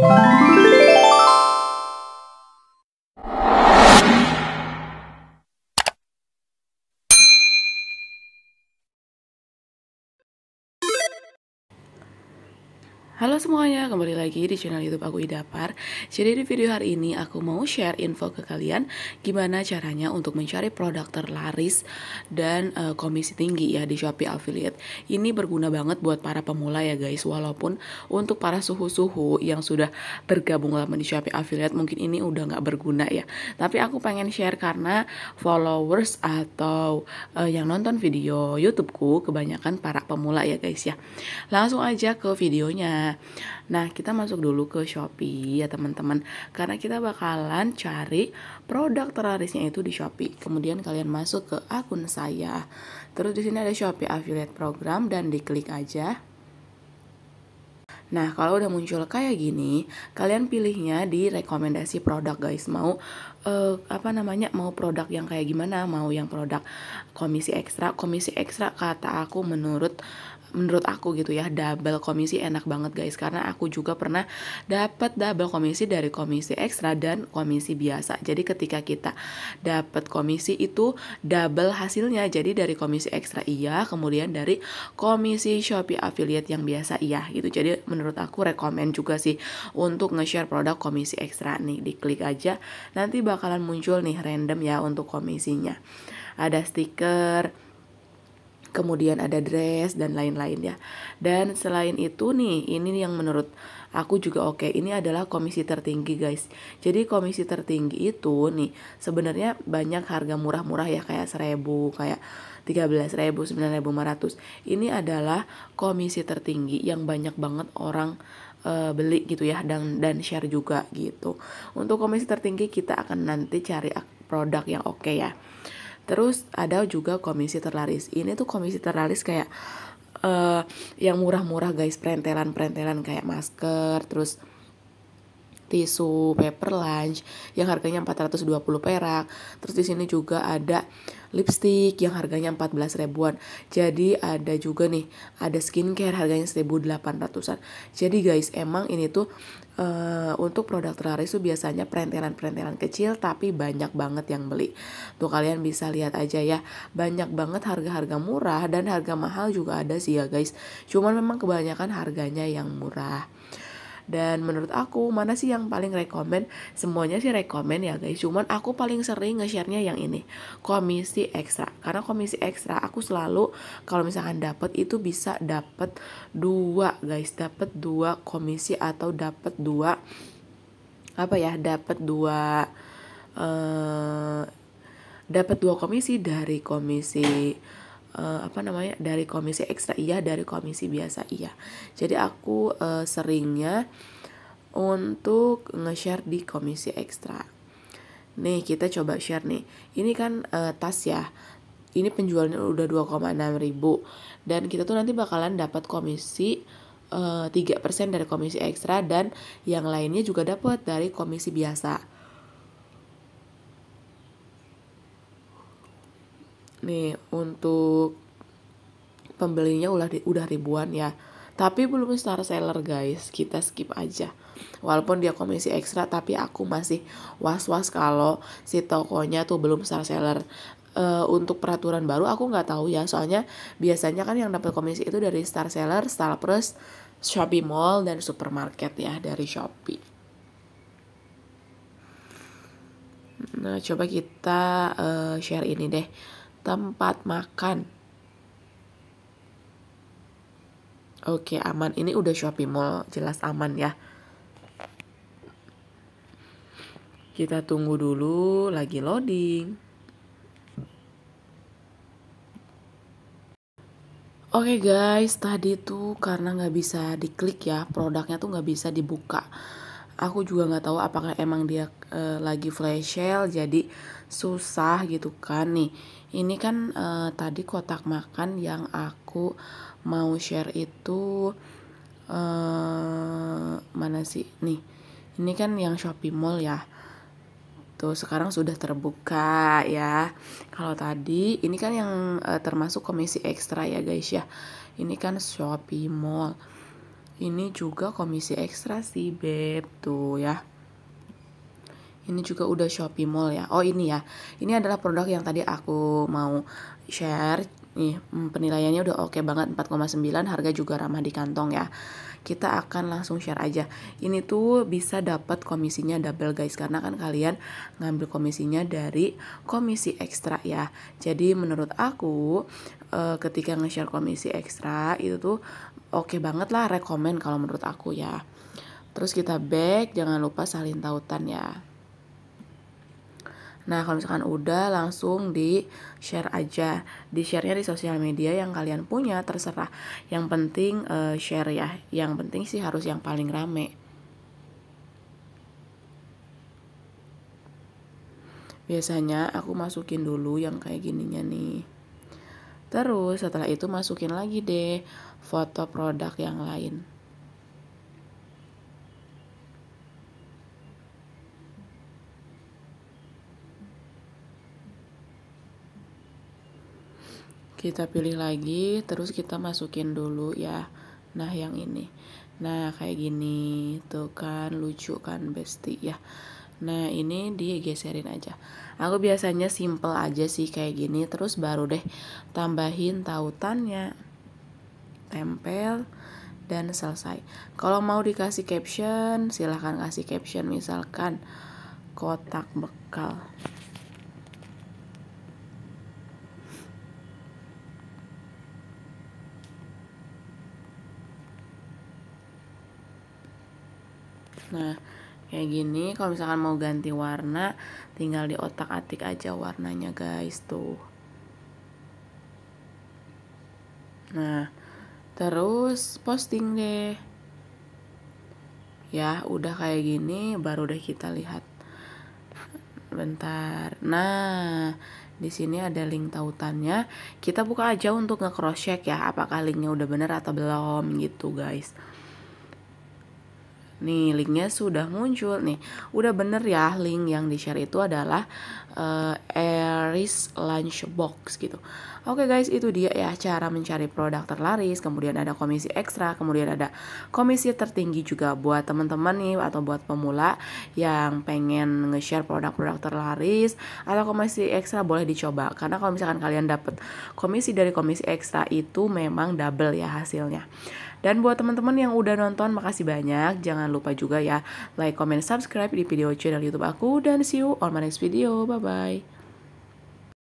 Bye. Halo semuanya, kembali lagi di channel YouTube aku Idapar. Jadi di video hari ini aku mau share info ke kalian gimana caranya untuk mencari produk terlaris dan uh, komisi tinggi ya di Shopee affiliate. Ini berguna banget buat para pemula ya guys, walaupun untuk para suhu-suhu yang sudah bergabung lama di Shopee affiliate mungkin ini udah nggak berguna ya. Tapi aku pengen share karena followers atau uh, yang nonton video YouTubeku kebanyakan para pemula ya guys ya. Langsung aja ke videonya. Nah, kita masuk dulu ke Shopee ya teman-teman. Karena kita bakalan cari produk terlarisnya itu di Shopee. Kemudian kalian masuk ke akun saya. Terus di sini ada Shopee Affiliate Program dan diklik aja. Nah, kalau udah muncul kayak gini, kalian pilihnya di rekomendasi produk, guys. Mau uh, apa namanya? Mau produk yang kayak gimana? Mau yang produk komisi ekstra? Komisi ekstra kata aku menurut menurut aku gitu ya double komisi enak banget guys karena aku juga pernah dapat double komisi dari komisi ekstra dan komisi biasa jadi ketika kita dapat komisi itu double hasilnya jadi dari komisi ekstra iya kemudian dari komisi Shopee affiliate yang biasa iya gitu jadi menurut aku rekomend juga sih untuk nge-share produk komisi ekstra nih diklik aja nanti bakalan muncul nih random ya untuk komisinya ada stiker kemudian ada dress dan lain lain ya Dan selain itu nih, ini yang menurut aku juga oke. Okay. Ini adalah komisi tertinggi, guys. Jadi komisi tertinggi itu nih sebenarnya banyak harga murah-murah ya kayak 1000, kayak 13.000, 9.500. Ini adalah komisi tertinggi yang banyak banget orang uh, beli gitu ya dan dan share juga gitu. Untuk komisi tertinggi kita akan nanti cari produk yang oke okay ya. Terus ada juga komisi terlaris. Ini tuh komisi terlaris kayak uh, yang murah-murah guys, perentelan-perentelan kayak masker, terus tisu, paper lunch yang harganya 420 perak. Terus di sini juga ada lipstick yang harganya 14 ribuan. Jadi ada juga nih, ada skincare harganya 1800-an. Jadi guys, emang ini tuh Uh, untuk produk terlaris itu biasanya perentenan-perentenan kecil tapi banyak banget yang beli. Tuh kalian bisa lihat aja ya, banyak banget harga-harga murah dan harga mahal juga ada sih ya guys. Cuman memang kebanyakan harganya yang murah dan menurut aku mana sih yang paling rekomen semuanya sih rekomen ya guys cuman aku paling sering nge share yang ini komisi ekstra karena komisi ekstra aku selalu kalau misalkan dapat itu bisa dapat dua guys dapat dua komisi atau dapat dua apa ya dapat dua eh, dapat dua komisi dari komisi uh, apa namanya dari komisi ekstra nah, iya dari komisi biasa iya jadi aku uh, seringnya untuk nge-share di komisi ekstra nih kita coba share nih ini kan uh, tas ya ini penjualnya udah 2,6 ribu dan kita tuh nanti bakalan dapat komisi tiga uh, persen dari komisi ekstra dan yang lainnya juga dapat dari komisi biasa nih untuk pembelinya udah udah ribuan ya tapi belum star seller guys kita skip aja walaupun dia komisi ekstra tapi aku masih was was kalau si tokonya tuh belum star seller uh, untuk peraturan baru aku nggak tahu ya soalnya biasanya kan yang dapat komisi itu dari star seller star plus shopee mall dan supermarket ya dari shopee nah coba kita uh, share ini deh tempat makan. Oke, aman. Ini udah shopping mall, jelas aman ya. Kita tunggu dulu lagi loading. Oke okay guys, tadi tuh karena nggak bisa diklik ya, produknya tuh nggak bisa dibuka aku juga nggak tahu apakah emang dia e, lagi flash sale jadi susah gitu kan nih ini kan e, tadi kotak makan yang aku mau share itu e, mana sih nih ini kan yang Shopee Mall ya tuh sekarang sudah terbuka ya kalau tadi ini kan yang e, termasuk komisi ekstra ya guys ya ini kan Shopee Mall ini juga komisi ekstra sih beb tuh ya ini juga udah Shopee Mall ya. Oh ini ya. Ini adalah produk yang tadi aku mau share nih hmm, penilaiannya udah oke okay banget 4,9 harga juga ramah di kantong ya kita akan langsung share aja ini tuh bisa dapat komisinya double guys karena kan kalian ngambil komisinya dari komisi ekstra ya jadi menurut aku eh, ketika nge-share komisi ekstra itu tuh oke okay banget lah rekomend kalau menurut aku ya terus kita back jangan lupa salin tautan ya Nah, kalau misalkan udah langsung di share aja. Di sharenya di sosial media yang kalian punya terserah. Yang penting uh, share ya. Yang penting sih harus yang paling rame. Biasanya aku masukin dulu yang kayak gininya nih. Terus setelah itu masukin lagi deh foto produk yang lain. kita pilih lagi terus kita masukin dulu ya nah yang ini nah kayak gini tuh kan lucu kan besti ya nah ini digeserin aja aku biasanya simple aja sih kayak gini terus baru deh tambahin tautannya tempel dan selesai kalau mau dikasih caption silahkan kasih caption misalkan kotak bekal Nah, kayak gini kalau misalkan mau ganti warna tinggal di otak-atik aja warnanya guys tuh nah terus posting deh ya udah kayak gini baru deh kita lihat bentar nah di sini ada link tautannya kita buka aja untuk nge cross check ya apakah linknya udah bener atau belum gitu guys Nih, linknya sudah muncul nih. Udah bener ya, link yang di-share itu adalah uh, Aries Lunchbox gitu. Oke okay guys, itu dia ya cara mencari produk terlaris, kemudian ada komisi ekstra, kemudian ada komisi tertinggi juga buat teman-teman nih atau buat pemula yang pengen nge-share produk-produk terlaris atau komisi ekstra boleh dicoba karena kalau misalkan kalian dapat komisi dari komisi ekstra itu memang double ya hasilnya. Dan buat teman-teman yang udah nonton, makasih banyak. Jangan lupa juga ya like, comment, subscribe di video channel YouTube aku dan see you on my next video. Bye bye. bye